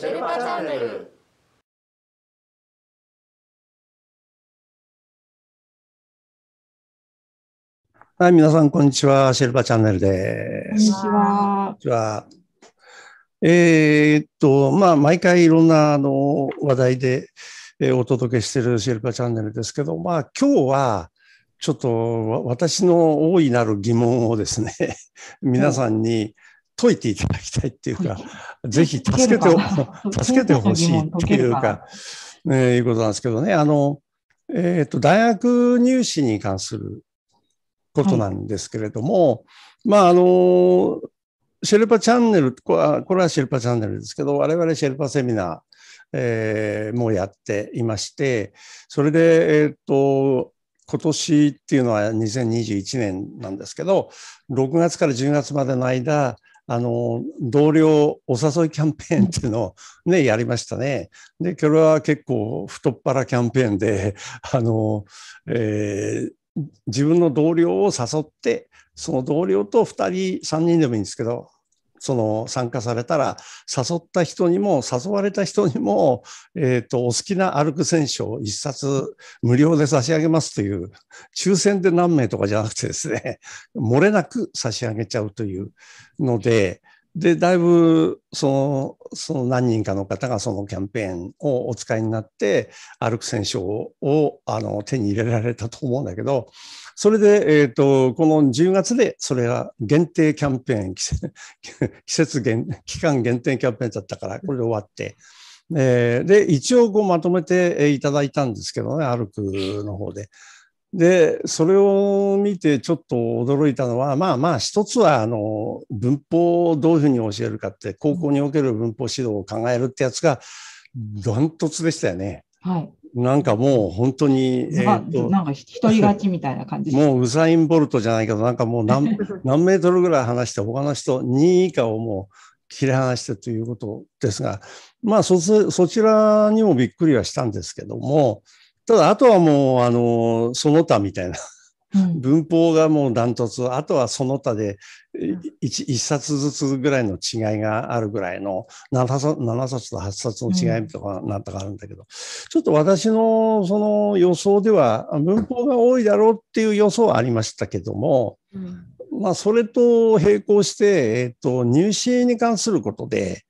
シェルパチャンネル」はい、皆さん、こんにちは。シェルパチャンネルです。こんにちは。えー、っと、まあ、毎回いろんなあの話題で、えお届けしているシェルパチャンネルですけど、まあ、今日は、ちょっと私の大いなる疑問をですね、皆さんに、うん解いていただきたいっていうか、ぜひ助けて、助けてほしいっていうか、ね、いうことなんですけどね、あの、えっ、ー、と、大学入試に関することなんですけれども、はい、まあ、あの、シェルパチャンネル、これはシェルパチャンネルですけど、我々シェルパセミナー、えー、もやっていまして、それで、えっ、ー、と、今年っていうのは2021年なんですけど、6月から10月までの間、あの、同僚お誘いキャンペーンっていうのをね、やりましたね。で、これは結構太っ腹キャンペーンで、あの、えー自分の同僚を誘ってその同僚と2人3人でもいいんですけどその参加されたら、誘った人にも、誘われた人にも、えっ、ー、と、お好きな歩く選手を一冊無料で差し上げますという、抽選で何名とかじゃなくてですね、漏れなく差し上げちゃうというので、で、だいぶそのその何人かの方がそのキャンペーンをお使いになって歩く選手をあの手に入れられたと思うんだけど、それで、えーと、この10月でそれが限定キャンペーン、季節 限期間限定キャンペーンだったから、これで終わって。えー、で、一応こうまとめていただいたんですけどね、歩くの方で。で、それを見てちょっと驚いたのは、まあまあ、一つは、あの、文法をどういうふうに教えるかって、高校における文法指導を考えるってやつが、ダントツでしたよね。はい。なんかもう本当に、えー、となんか一人勝ちみたいな感じもうウサイン・ボルトじゃないけど、なんかもう何 何メートルぐらい離して、他の人2位以下をもう切り離してということですが、まあそ、そちらにもびっくりはしたんですけども、ただ、あとはもう、あの、その他みたいな。うん、文法がもうダントツ、あとはその他で1、うん、冊ずつぐらいの違いがあるぐらいの7冊 ,7 冊と8冊の違いとかなんとかあるんだけど、うん、ちょっと私のその予想では文法が多いだろうっていう予想はありましたけども、まあそれと並行して、えっ、ー、と、入試に関することで、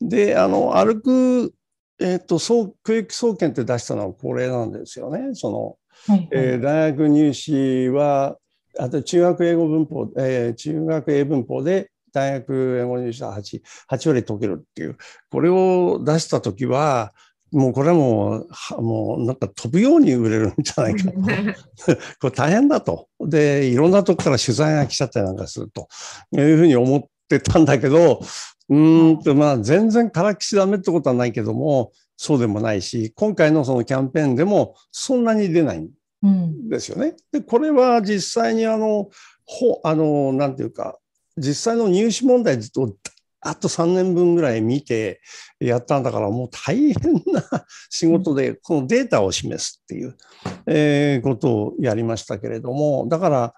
で、あの、歩くえーと、そう教育総研って出したのはこれなんですよね。その、はいはい、えー、大学入試はあと中学英語文法、えー、中学英文法で大学英語入試は 8, 8割解けるっていうこれを出した時はもうこれもはもうなんか飛ぶように売れるんじゃないか これ大変だとでいろんなとこから取材が来ちゃったりなんかするというふうに思ってたんだけどうんと、まあ、全然からきしダメってことはないけども、そうでもないし、今回のそのキャンペーンでもそんなに出ないんですよね。うん、で、これは実際にあの、ほ、あの、なんていうか、実際の入試問題とあと3年分ぐらい見てやったんだから、もう大変な仕事で、このデータを示すっていう、えことをやりましたけれども、だから、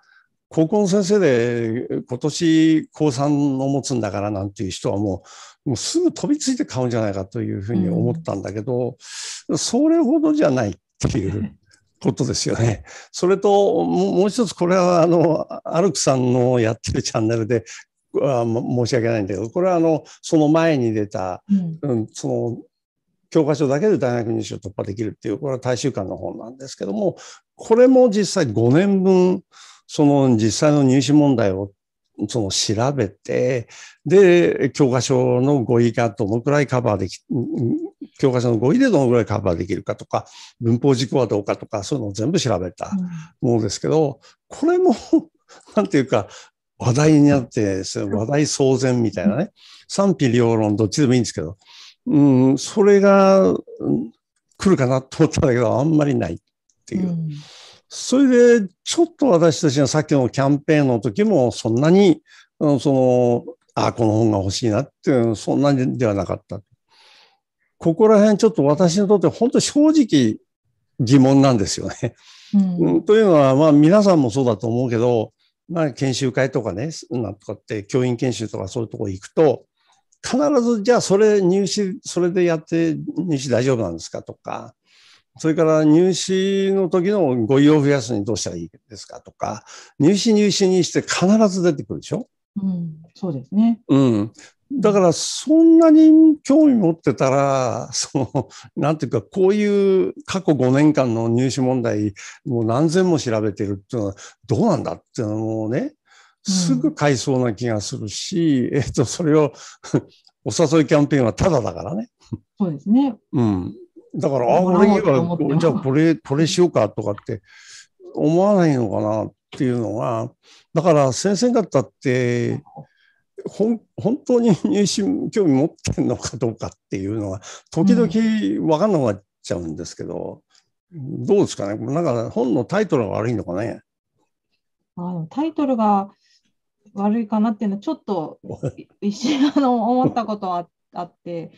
高校の先生で今年高3を持つんだからなんていう人はもうもうすぐ飛びついて買うんじゃないかというふうに思ったんだけど、うん、それほどじゃないっていう ことですよね。それともう一つこれはあのアルクさんのやってるチャンネルで申し訳ないんだけどこれはあのその前に出た、うん、その教科書だけで大学入試を突破できるっていうこれは大衆館の本なんですけどもこれも実際5年分その実際の入試問題をその調べて、で、教科書の語彙がどのくらいカバーでき、教科書の語彙でどのくらいカバーできるかとか、文法事項はどうかとか、そういうのを全部調べたものですけど、これも なんていうか、話題になって話題騒然みたいなね、賛否両論、どっちでもいいんですけど、うん、それが来るかなと思ったんだけど、あんまりないっていう。うんそれで、ちょっと私たちがさっきのキャンペーンの時も、そんなに、その、ああ、この本が欲しいなっていう、そんなにではなかった。ここら辺、ちょっと私にとって本当正直疑問なんですよね。うん、というのは、まあ皆さんもそうだと思うけど、まあ研修会とかね、なんとかって教員研修とかそういうとこ行くと、必ずじゃあそれ入試、それでやって入試大丈夫なんですかとか、それから入試の時の語彙を増やすにどうしたらいいですかとか、入試入試にして必ず出てくるでしょうん、そうですね。うん。だからそんなに興味持ってたら、その、なんていうか、こういう過去5年間の入試問題、もう何千も調べてるっていうのはどうなんだっていうのをね、すぐ買いそうな気がするし、うん、えっと、それを お誘いキャンペーンはただだからね。そうですね。うん。だから、ああ、俺ら、じゃあこれ、これしようかとかって思わないのかなっていうのが、だから先生方って、本当に入試興味持ってんのかどうかっていうのが、時々分かんなくなっちゃうんですけど、うん、どうですかね、なんか本のタイトルが悪いのかね。あタイトルが悪いかなっていうのは、ちょっと一瞬あの思ったことはあって。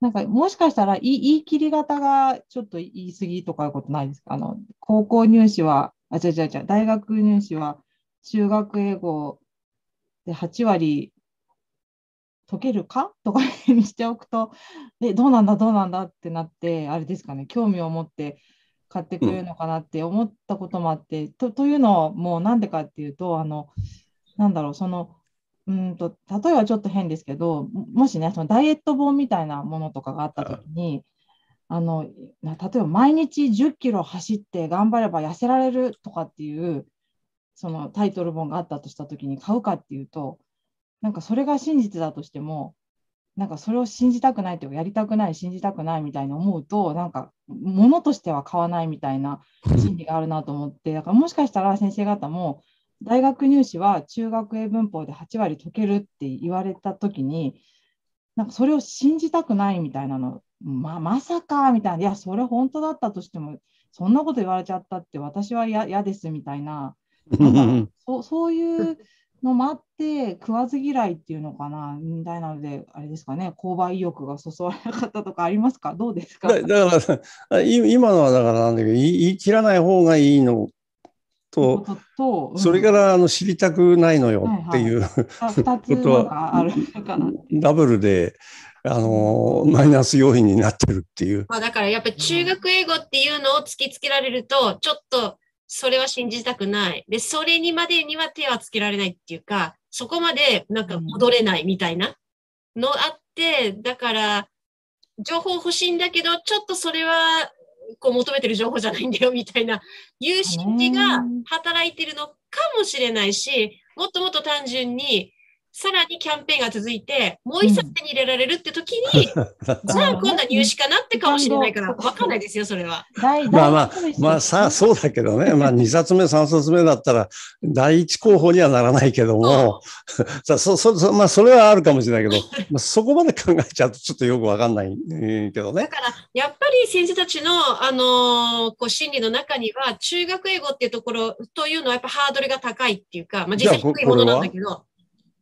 なんかもしかしたら言い言い切り方がちょっと言い過ぎとかいうことないですかあの高校入試は、あ、違う違う違う、大学入試は中学英語で8割解けるかとかにしておくと、え、どうなんだ、どうなんだってなって、あれですかね、興味を持って買ってくれるのかなって思ったこともあって、うん、とというのもなんでかっていうと、あのなんだろう、そのうんと例えばちょっと変ですけどもしねそのダイエット本みたいなものとかがあった時にあの例えば毎日1 0キロ走って頑張れば痩せられるとかっていうそのタイトル本があったとした時に買うかっていうとなんかそれが真実だとしてもなんかそれを信じたくないというかやりたくない信じたくないみたいに思うとなんか物としては買わないみたいな心理があるなと思ってだからもしかしたら先生方も大学入試は中学英文法で8割解けるって言われた時になんかそれを信じたくないみたいなの、ままさかみたいないやそれ本当だったとしてもそんなこと言われちゃったって私は嫌ですみたいななんか そそういうのもあって食わず嫌いっていうのかなみたいなのであれですかね購買意欲がそそらなかったとかありますかどうですかだから 今のはだからなんだけど言い切らない方がいいのとと、それからあの知りたくないのよっていう、はいはい、ことは、ダブルであのマイナス要因になってるっていう。まあ、だからやっぱり中学英語っていうのを突きつけられると、ちょっとそれは信じたくない。で、それにまでには手はつけられないっていうか、そこまでなんか戻れないみたいなのあって、だから、情報欲しいんだけど、ちょっとそれはこう求めてる情報じゃないんだよみたいないう心理が働いてるのかもしれないしもっともっと単純にさらにキャンペーンが続いて、もう一冊手に入れられるって時に、じゃあ今度は入試かなってかもしれないから、わかんないですよ、それは。まあまあ、まあさあそうだけどね、まあ2冊目、3冊目だったら、第一候補にはならないけども、そ そそまあそれはあるかもしれないけど、まあ、そこまで考えちゃうとちょっとよくわかんないけどね。だから、やっぱり先生たちの、あのこう心理の中には、中学英語っていうところというのはやっぱハードルが高いっていうか、まあ実際低いものなんだけど、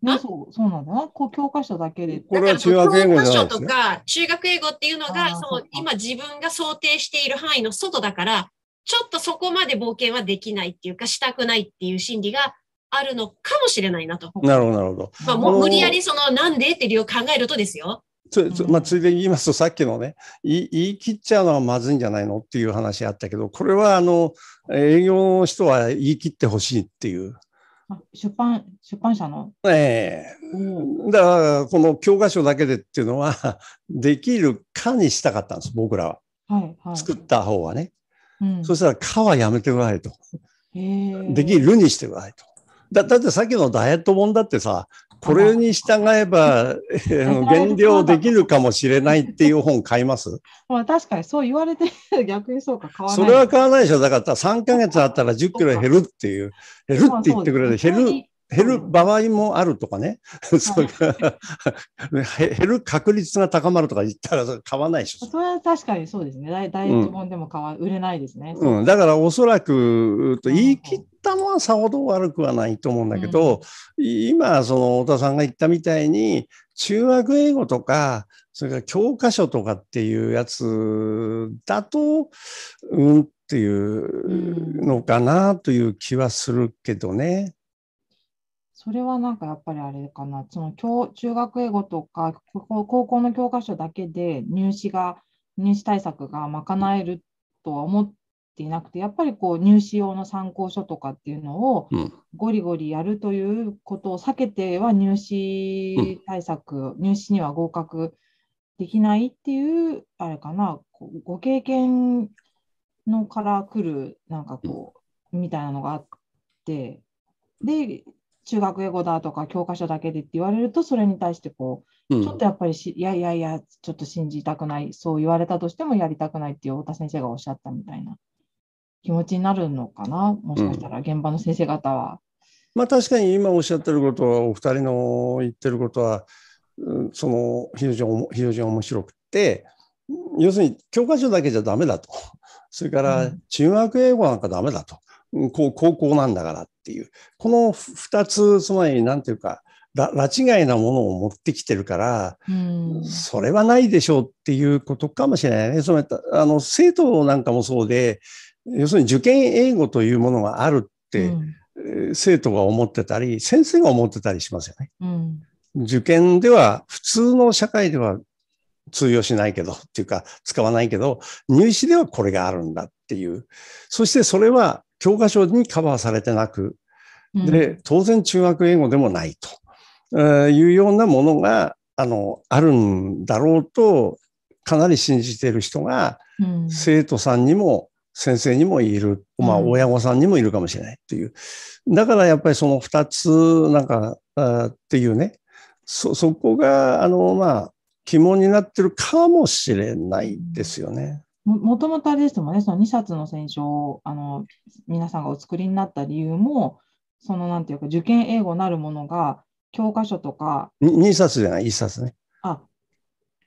ね、そうそうなんだな、こう教科書だけで。これは中学英語じゃないです、ね、教科書とか、中学英語っていうのが、その今自分が想定している範囲の外だから、ちょっとそこまで冒険はできないっていうか、したくないっていう心理があるのかもしれないなと。なるほど、なるほど。まあ、もう無理やりその、なんでっていう理由を考えるとですよ。つつまあ、ついでに言いますと、さっきのね、言い切っちゃうのはまずいんじゃないのっていう話あったけど、これはあの営業の人は言い切ってほしいっていう、出版出版社のええー、だからこの教科書だけでっていうのは できるかにしたかったんです僕らは、はいはい、作った方はね、うん、そしたら「か」はやめてくださいとできるにしてくださいとだだってさっきのダイエット本だってさこれに従えば、減量できるかもしれないっていう本買いますまあ確かにそう言われて、逆にそうか、買わない。それは買わないでしょ。だから3ヶ月あったら10キロ減るっていう、減るって言ってくれる。減る。減る場合もあるとかね、減る確率が高まるとか言ったら買わないでしょ。それは確かにそうですね。第一本でも買わ、売れないですね。うん、だからおそらく、言い切ったのはさほど悪くはないと思うんだけど、今、その太田さんが言ったみたいに、中学英語とか、それから教科書とかっていうやつだと、うんっていうのかなという気はするけどね。それはなんかやっぱりあれかな、その教中学英語とか高校の教科書だけで入試が、入試対策が賄えるとは思っていなくて、やっぱりこう入試用の参考書とかっていうのをゴリゴリやるということを避けては入試対策、うん、入試には合格できないっていう、あれかな、ご経験のから来る、なんかこう、みたいなのがあって、で中学英語だとか教科書だけでって言われると、それに対してこう、ちょっとやっぱりし、いやいやいや、ちょっと信じたくない、そう言われたとしてもやりたくないっていう太田先生がおっしゃったみたいな気持ちになるのかな、もしかしたら現場の先生方は。うん、まあ、確かに今おっしゃってることは、お二人の言ってることは、その非常に非常に面白くて、要するに教科書だけじゃダメだと、それから中学英語なんかダメだと、うん、高校なんだからっっていう、この2つ、つまり何ていうか、ら拉違いなものを持ってきてるから、それはないでしょうっていうことかもしれないね。そのあの生徒なんかもそうで、要するに受験英語というものがあるって、生徒が思ってたり、先生が思ってたりしますよね。うん、受験では、普通の社会では通用しないけどっていうか使わないけど入試ではこれがあるんだっていうそしてそれは教科書にカバーされてなく、で、当然中学英語でもないと、いうようなものが、あの、あるんだろうと、かなり信じている人が、生徒さんにも先生にもいる、まあ、親御さんにもいるかもしれないっていう。だからやっぱりその二つ、なんか、あっていうね、そ、そこが、あの、まあ、疑問になってるかもしれないですよね。もともとあれですもんね、その2冊の選書をあの皆さんがお作りになった理由も、そのなんていうか、受験英語なるものが、教科書とか。2冊じゃない、1冊ね。あ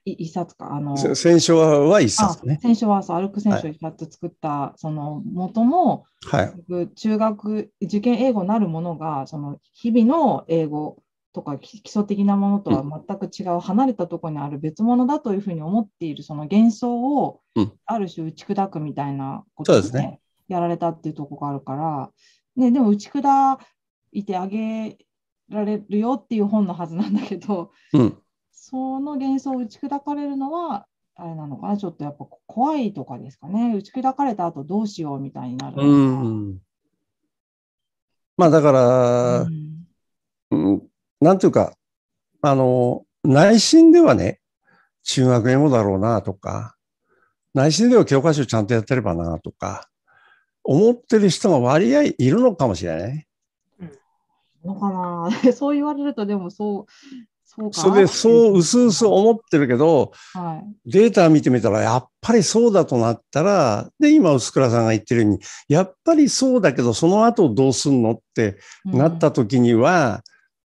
一冊か。あの選書は一冊ね。選書はそう、歩く選書1冊作った、はい、その元も、はい、中学、受験英語なるものが、その日々の英語とか基礎的なものとは全く違う、離れたところにある別物だというふうに思っているその幻想をある種打ち砕くみたいなことですね、やられたっていうとこがあるから、ね、でも打ち砕いてあげられるよっていう本のはずなんだけど、うん、その幻想を打ち砕かれるのはあれなのかなちょっとやっぱ怖いとかですかね打ち砕かれた後どうしようみたいになるうんまあだから、うん、なんていうか、あの、内心ではね、中学英語だろうなとか、内心では教科書ちゃんとやってればなとか、思ってる人が割合いるのかもしれない。のかな そう言われるとでもそうそうかそれでそううすうす思ってるけど、はい、データ見てみたらやっぱりそうだとなったらで今薄倉さんが言ってるようにやっぱりそうだけどその後どうすんのってなった時には、うん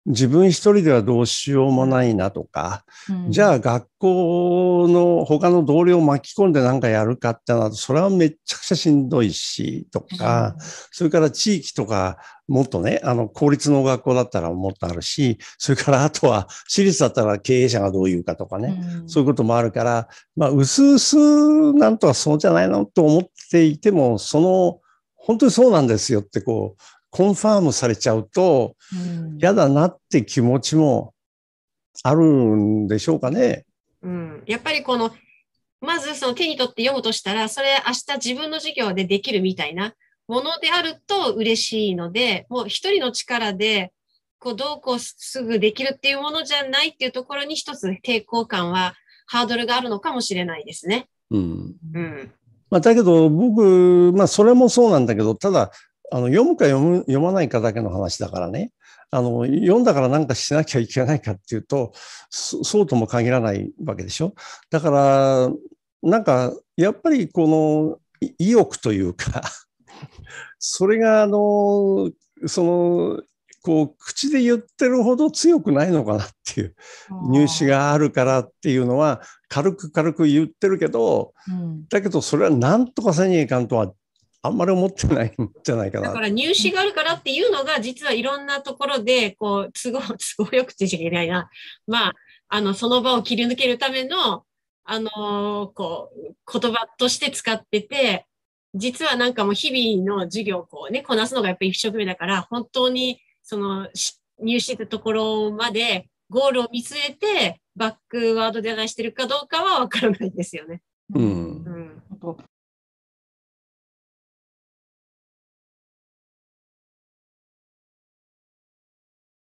自分一人ではどうしようもないなとか、うん、じゃあ学校の他の同僚を巻き込んで何かやるかってなると、それはめちゃくちゃしんどいし、とか、うん、それから地域とか、もっとね、あの、公立の学校だったらもっとあるし、それからあとは私立だったら経営者がどう言うかとかね、うん、そういうこともあるから、まあ、うすうすなんとかそうじゃないのと思っていても、その、本当にそうなんですよってこうコンファームされちゃうと、嫌だなって気持ちもあるんでしょうかね。うん、やっぱりこの、まずその手に取って読むとしたら、それ明日自分の授業でできるみたいなものであると嬉しいので、もう一人の力で、こう、どうこうすぐできるっていうものじゃないっていうところに一つ抵抗感は、ハードルがあるのかもしれないですね。うん。うん。まあ、だけど僕、まあ、それもそうなんだけど、ただ、あの読むか読む読まないかだけの話だからねあの読んだから何かしなきゃいけないかっていうとそうとも限らないわけでしょだからなんかやっぱりこの意欲というか それがあのそのこう口で言ってるほど強くないのかなっていう入試があるからっていうのは軽く軽く言ってるけど、だけどそれは何とかせにいかんとはあんまり思ってないんじゃないかな。だから入試があるからっていうのが、実はいろんなところで、こう、都合、都合よくて言えないな。まあ、あの、その場を切り抜けるための、あのー、こう、言葉として使ってて、実はなんかもう日々の授業をこうね、こなすのがやっぱり一生懸命だから、本当にその入試ってところまでゴールを見据えて、バックワードで話してるかどうかはわからないですよね。うん。うん、